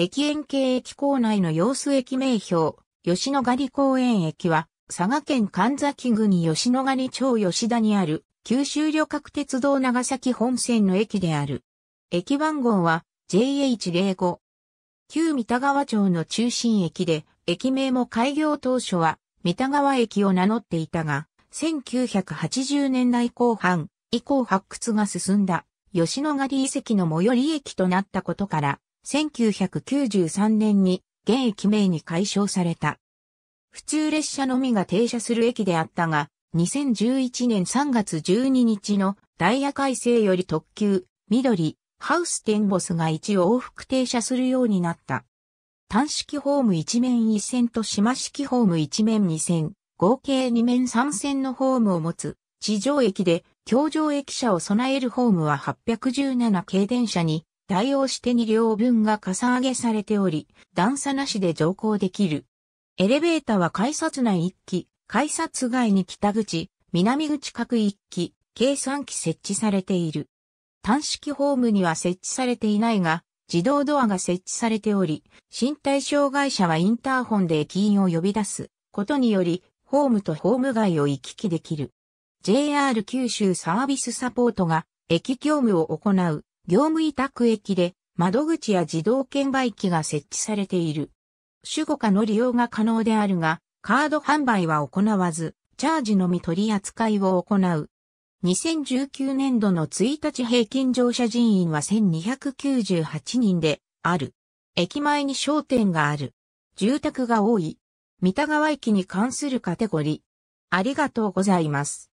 駅園系駅構内の様子駅名標、吉野ヶ里公園駅は、佐賀県神崎郡吉野ヶ里町吉田にある、九州旅客鉄道長崎本線の駅である。駅番号は JH05。旧三田川町の中心駅で、駅名も開業当初は三田川駅を名乗っていたが、1980年代後半以降発掘が進んだ吉野ヶ里遺跡の最寄り駅となったことから、1993年に現駅名に解消された。普通列車のみが停車する駅であったが、2011年3月12日のダイヤ改正より特急、緑、ハウステンボスが一往復停車するようになった。単式ホーム一面一線と島式ホーム一面二線、合計二面三線のホームを持つ、地上駅で、橋上駅舎を備えるホームは817系電車に対応して2両分がかさ上げされており、段差なしで乗降できる。エレベータは改札内1機、改札外に北口、南口各1機、計3機設置されている。単式ホームには設置されていないが、自動ドアが設置されており、身体障害者はインターホンで駅員を呼び出すことにより、ホームとホーム外を行き来できる。JR 九州サービスサポートが駅業務を行う業務委託駅で窓口や自動券売機が設置されている。主語化の利用が可能であるが、カード販売は行わず、チャージのみ取り扱いを行う。2019年度の1日平均乗車人員は1298人である。駅前に商店がある。住宅が多い。三田川駅に関するカテゴリー。ありがとうございます。